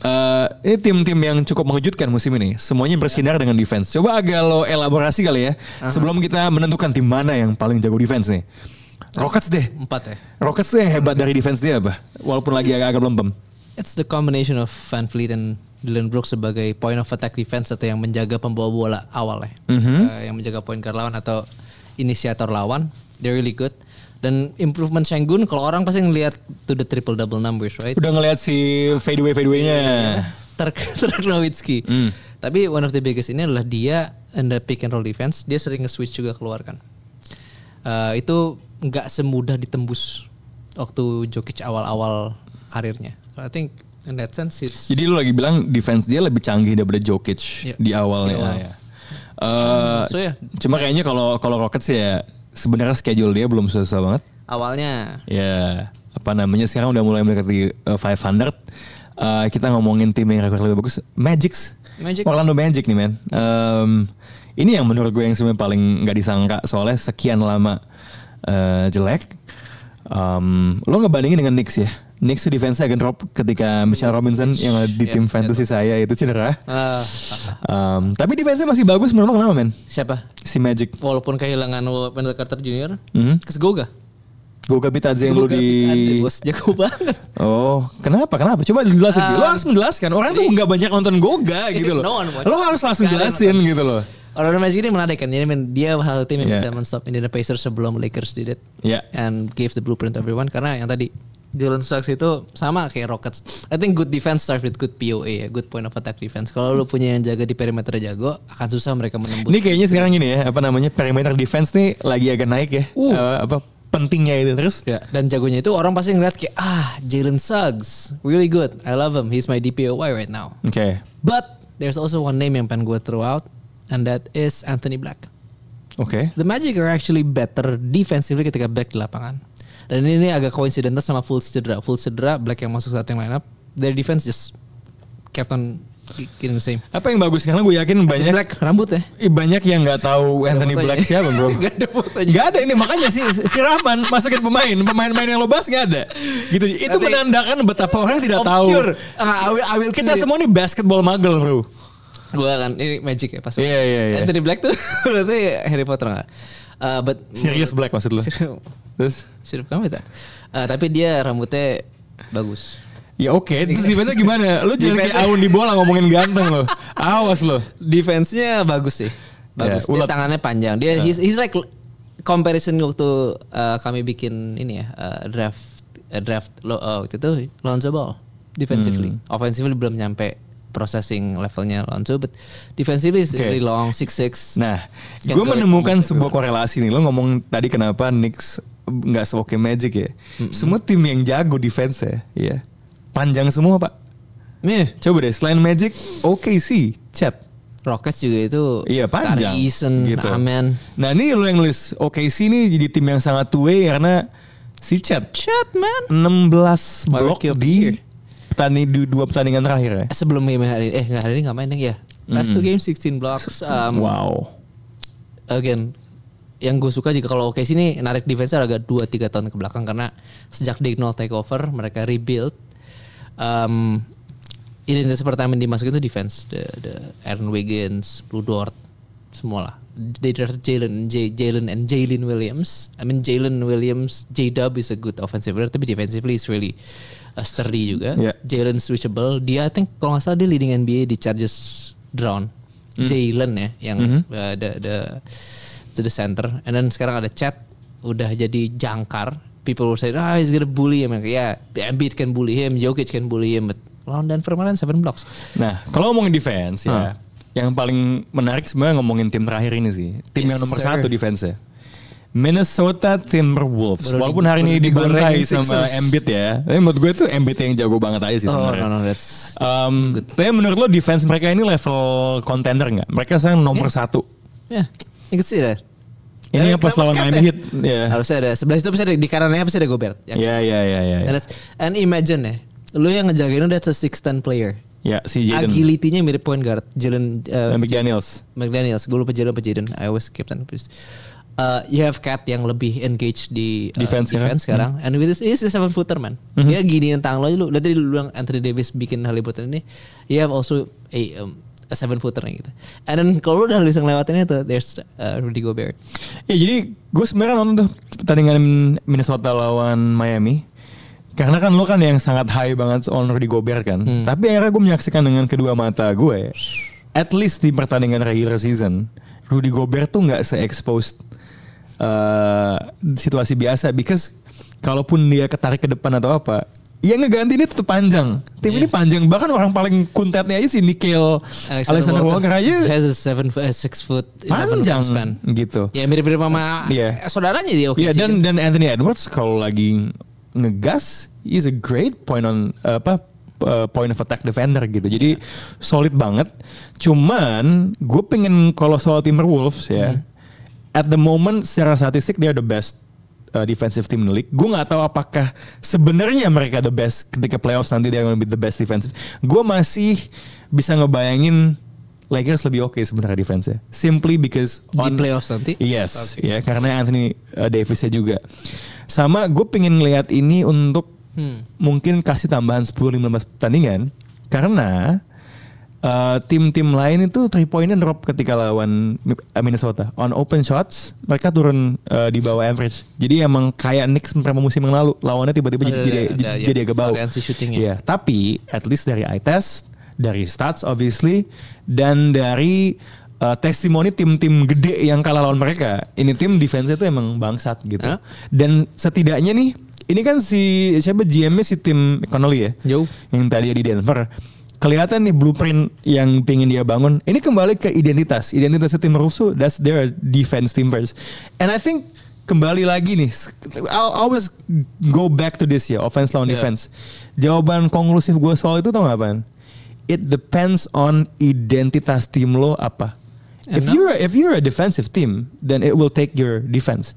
Uh, ini tim-tim yang cukup mengejutkan musim ini. Semuanya bersinar dengan defense. Coba agak lo elaborasi kali ya. Uh-huh. Sebelum kita menentukan tim mana yang paling jago defense nih. Rockets deh. Empat ya. Rockets tuh yang hebat dari defense dia apa? Walaupun lagi agak-agak lempem. It's the combination of Van Fleet and Dylan Brooks sebagai point of attack defense atau yang menjaga pembawa bola awal ya. Mm-hmm. Uh, yang menjaga point ke lawan atau inisiator lawan. They're really good dan improvement Shengun kalau orang pasti ngelihat to the triple double numbers right udah ngelihat si fadeaway fadeaway nya. Dirk iya, iya, iya. Dirk Nowitzki. Hmm. Tapi one of the biggest ini adalah dia in the pick and roll defense, dia sering nge-switch juga keluarkan. Uh, eh, itu nggak semudah ditembus waktu Jokic awal-awal karirnya. So I think in that sense is Jadi lu lagi bilang defense dia lebih canggih daripada Jokic yeah. di awalnya. yeah, awal. Uh, so, yeah. Cuma kayaknya kalau kalau Rockets ya sebenarnya schedule dia belum susah banget. Awalnya. Ya, apa namanya sekarang udah mulai mendekati uh, 500. Uh, kita ngomongin tim yang rekor lebih bagus, Magics. Magic. Orlando Magic nih men. Um, ini yang menurut gue yang sebenarnya paling nggak disangka soalnya sekian lama uh, jelek. Um, lo ngebandingin dengan Knicks ya? next to defense akan drop ketika Michelle Robinson yang di tim iya, fantasy yeah. saya itu cedera. Uh, um, tapi defense masih bagus menurut lo kenapa men? Siapa? Si Magic. Walaupun kehilangan Wendell Carter Jr. Mm -hmm. Kes Goga. Goga Bitadze yang lu di... banget. Oh, kenapa? Kenapa? Coba jelasin. Um, lo harus menjelaskan. Orang tuh nggak banyak nonton Goga gitu loh. no lo harus langsung jelasin gitu loh. Orang Magic ini menarik kan. Jadi dia hal tim yang yeah. bisa menstop Indiana Pacers sebelum Lakers did it. Yeah. And give the blueprint to everyone. Karena yang tadi Jalen Suggs itu sama kayak Rockets. I think good defense starts with good POA ya, good point of attack defense. Kalau lu punya yang jaga di perimeter jago, akan susah mereka menembus. Ini kayaknya sekarang gini ya, apa namanya perimeter defense nih lagi agak naik ya. Uh. Uh, apa pentingnya itu terus. Ya. Dan jagonya itu orang pasti ngeliat kayak ah Jalen Suggs really good, I love him, he's my DPOY right now. Oke. Okay. But there's also one name yang pengen gue throw out, and that is Anthony Black. Oke. Okay. The Magic are actually better defensively ketika back di lapangan. Dan ini, agak koinsidental sama full cedera. Full cedera Black yang masuk starting lineup. Their defense just kept on the same. Apa yang bagus karena gue yakin banyak Black rambut ya. Banyak yang nggak tahu Anthony Black siapa bro. gak ada fotonya. Gak ada ini makanya si si Rahman masukin pemain pemain-pemain yang lo bahas gak ada. Gitu itu Nanti, menandakan betapa orang tidak tahu. Uh, I will, I will Kita semua ini basketball magel bro. Gue kan ini magic ya pas. Iya iya iya. Anthony Black tuh berarti Harry Potter nggak? Uh, but serious Black maksud lo? Terus? sirup Kamit ah. Eh, uh, tapi dia rambutnya bagus. Ya oke, okay. terus iya. defense-nya gimana? Lu jangan kayak Aun di bola ngomongin ganteng lo. Awas lo. Defense-nya bagus sih. Bagus. Yeah, dia tangannya panjang. Dia uh. he's, he's like comparison waktu uh, kami bikin ini ya, uh, draft uh, draft lo uh, waktu itu Lonzo Ball defensively. Hmm. Offensively belum nyampe processing levelnya Lonzo, but defensively is okay. really long, six six. Nah, gue menemukan sebuah korelasi nih. Lo ngomong tadi kenapa Knicks nggak seoke Magic ya. Mm-hmm. Semua tim yang jago defense ya, ya. Panjang semua, Pak. Nih, coba deh selain Magic, oke sih, chat. Rockets juga itu iya panjang Eason, gitu. Amen. Nah, ini lu yang nulis sih ini jadi tim yang sangat tua ya, karena si Chat. Chat, man. 16 blok di petani di dua pertandingan terakhir ya. Sebelum game hari eh hari ini nggak main ya. Last mm. two games 16 blocks. Um, wow. Again, yang gue suka juga kalau OKC ini narik defense agak dua tiga tahun ke belakang karena sejak Dick nol take over mereka rebuild um, identitas pertama yang dimasukin itu defense the, the Aaron Wiggins, Blue Dort semua lah they drafted Jalen Jalen and Jalen Williams I mean Jalen Williams J Dub is a good offensive player tapi defensively is really uh, sturdy juga yeah. Jalen switchable dia I think kalau nggak salah dia leading NBA di charges drone. mm. Jalen ya yang mm -hmm. uh, the, the to the center and then sekarang ada chat udah jadi jangkar people will say ah oh, he's gonna bully him ya yeah, Embiid can bully him Jokic can bully him but lawan Denver kemarin seven blocks nah kalau ngomongin defense ya yang paling menarik sebenarnya ngomongin tim terakhir ini sih tim yes, yang nomor sir. satu defense ya Minnesota Timberwolves. Baru Walaupun hari ini dibantai sama Embiid ya. Tapi menurut gue itu Embiid yang jago banget aja sih oh, sebenarnya. Oh, no, no, that's, um, Tapi menurut lo defense mereka ini level contender nggak? Mereka sekarang nomor yeah. satu. Yeah. You sih deh. Ini yang pas lawan Miami Heat. Yeah. Harusnya ada sebelah situ pasti ada di kanannya pasti ada Gobert. Ya, kan? iya iya yeah, iya, iya, iya. And, imagine ya, lu yang ngejagain udah a six ten player. Ya, yeah, si Jaden. Agility-nya mirip point guard. Jalen uh, McDaniels. McDaniels. Gue lupa Jalen apa Jaden. I always keep that. Uh, you have Cat yang lebih engaged di uh, kan? defense, defense kan? sekarang. Hmm. And with this, is a seven footer man. Mm -hmm. Dia gini tentang lo, lu, tadi lu bilang Anthony Davis bikin halibutan ini. You have also a um, a seven footer gitu. And then kalau lu udah bisa ngelewatin tuh there's uh, Rudy Gobert. Ya jadi gue sebenarnya nonton tuh pertandingan Minnesota lawan Miami. Karena kan lo kan yang sangat high banget soal Rudy Gobert kan. Hmm. Tapi akhirnya gue menyaksikan dengan kedua mata gue. Ya, at least di pertandingan regular season. Rudy Gobert tuh nggak se-exposed uh, situasi biasa. Because kalaupun dia ketarik ke depan atau apa yang ngeganti ini tetap panjang. Tim yeah. ini iya. panjang bahkan orang paling kuntetnya aja si Nikhil Alexander, Alexander Walker, Walker aja has a seven, uh, six foot panjang span. gitu. Ya mirip-mirip sama yeah. saudaranya dia oke okay iya, yeah, Dan dan Anthony Edwards kalau lagi ngegas is a great point on uh, apa point of attack defender gitu. Jadi yeah. solid banget. Cuman gue pengen kalau soal Timberwolves ya mm. at the moment secara statistik dia the best uh, defensive team in the league. Gue nggak tahu apakah sebenarnya mereka the best ketika playoffs nanti dia akan the best defensive. Gue masih bisa ngebayangin Lakers lebih oke okay sebenarnya defense-nya. Simply because on, di playoffs nanti. Yes, okay. ya karena Anthony uh, Davis-nya juga. Sama gue pengen lihat ini untuk hmm. mungkin kasih tambahan 10-15 pertandingan karena tim eh, tim-tim lain itu three pointnya drop ketika lawan Minnesota on open shots mereka turun uh, di bawah average jadi emang kayak Knicks beberapa musim yang lalu lawannya tiba-tiba jadi jadi, jadi agak ya, bau Yeah. Iya, tapi at least dari eye test dari stats obviously dan dari uh, testimoni tim-tim gede yang kalah lawan mereka. Ini tim defense itu emang bangsat gitu. Huh? Dan setidaknya nih, ini kan si siapa GM-nya si tim Connolly ya? Yo. Yang tadi di Denver kelihatan nih blueprint yang pingin dia bangun. Ini kembali ke identitas. Identitas tim rusuh, that's their defense team first. And I think kembali lagi nih, I always go back to this ya, offense lawan yeah. defense. Jawaban konklusif gue soal itu tau gak apaan? It depends on identitas tim lo apa. If you're if you're a defensive team, then it will take your defense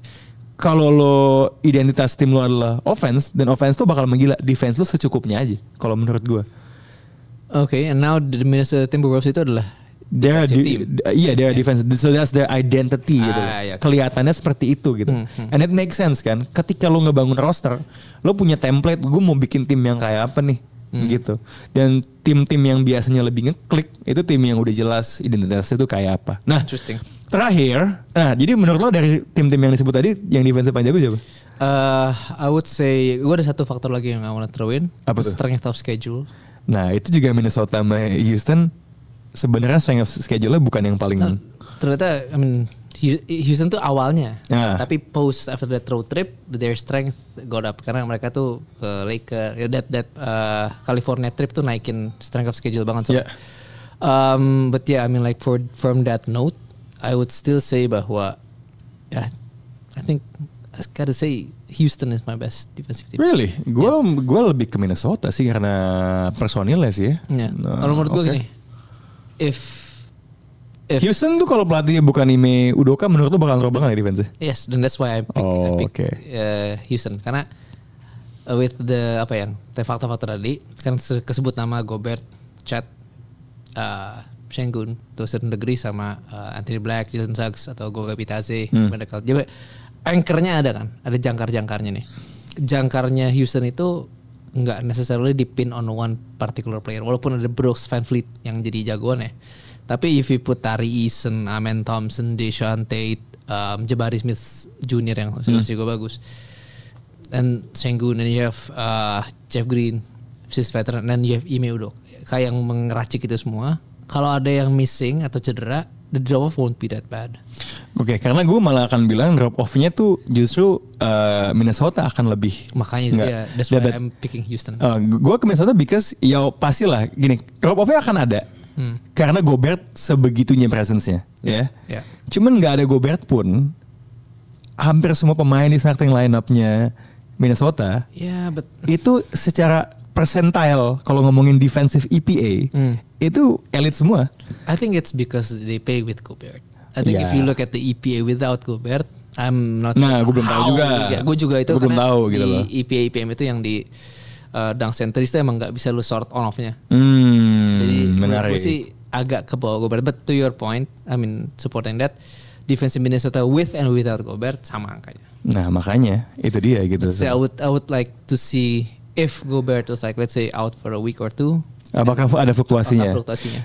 kalau lo identitas tim lo adalah offense dan offense tuh bakal menggila defense lo secukupnya aja kalau menurut gue Okay, and now the Minnesota Timberwolves itu adalah their team. Iya, their defense. So that's their identity gitu ah, gitu. Yeah, Kelihatannya seperti itu gitu. Hmm, hmm. And it makes sense kan. Ketika lo ngebangun roster, lo punya template. Gue mau bikin tim yang kayak apa nih? Hmm. gitu dan tim-tim yang biasanya lebih ngeklik itu tim yang udah jelas identitasnya itu kayak apa nah terakhir nah jadi menurut lo dari tim-tim yang disebut tadi yang paling jago siapa uh, I would say gue ada satu faktor lagi yang gak mau throw in apa strength of schedule Nah itu juga Minnesota sama Houston sebenarnya strength schedule-nya bukan yang paling nah, ternyata I mean, Houston tuh awalnya nah. tapi post after that road trip their strength got up karena mereka tuh ke Lakers ya, that that uh, California trip tuh naikin strength of schedule banget so yeah. um, but yeah I mean like for from that note I would still say bahwa yeah, I think I gotta say Houston is my best defensive team. Really? Gue yeah. gue lebih ke Minnesota sih karena personilnya sih ya. Yeah. Nah, kalau menurut okay. gue gini, if, if Houston tuh kalau pelatihnya bukan Ime Udoka menurut lo bakal terombang ya defense Yes, and that's why I pick, oh, I pick okay. uh, Houston karena uh, with the apa yang fakta-fakta tadi kan kesebut nama Gobert, Chat, uh, Shengun, certain degree sama uh, Anthony Black, Jason Suggs atau Goga Pitaze, hmm. mereka. Jadi anchornya ada kan, ada jangkar-jangkarnya nih. Jangkarnya Houston itu nggak necessarily dipin on one particular player. Walaupun ada Brooks Van Fleet yang jadi jagoan ya. Tapi if you put Tari Eason, Amen Thompson, Deshaun Tate, um, Jabari Smith Junior yang hmm. gue bagus. And Sengun, and you have uh, Jeff Green, sis veteran, dan you have Ime Udo. Kayak yang mengeracik itu semua. Kalau ada yang missing atau cedera, the drop off won't be that bad. Oke, okay, karena gue malah akan bilang drop off-nya tuh justru uh, Minnesota akan lebih. Makanya itu ya, that's why that, I'm picking Houston. Uh, eh, gue ke Minnesota because ya pastilah gini, drop off-nya akan ada. Hmm. Karena Gobert sebegitunya presence-nya, yeah. ya. Yeah. Cuman nggak ada Gobert pun hampir semua pemain di starting lineup-nya Minnesota. yeah, but itu secara percentile kalau ngomongin defensive EPA hmm itu elit semua. I think it's because they pay with Gobert. I think yeah. if you look at the EPA without Gobert, I'm not. Nah, sure gue belum tahu juga. Ya, gue juga itu. belum tahu gitu loh. EPA IPM e itu yang di uh, dunk center itu emang nggak bisa lu sort on offnya. Hmm, Jadi menarik. Gue sih agak ke bawah Gobert. But to your point, I mean supporting that defense in Minnesota with and without Gobert sama angkanya. Nah makanya itu dia gitu. Let's I would I would like to see if Gobert was like let's say out for a week or two, Apakah ada fluktuasinya? Apakah fluktuasinya.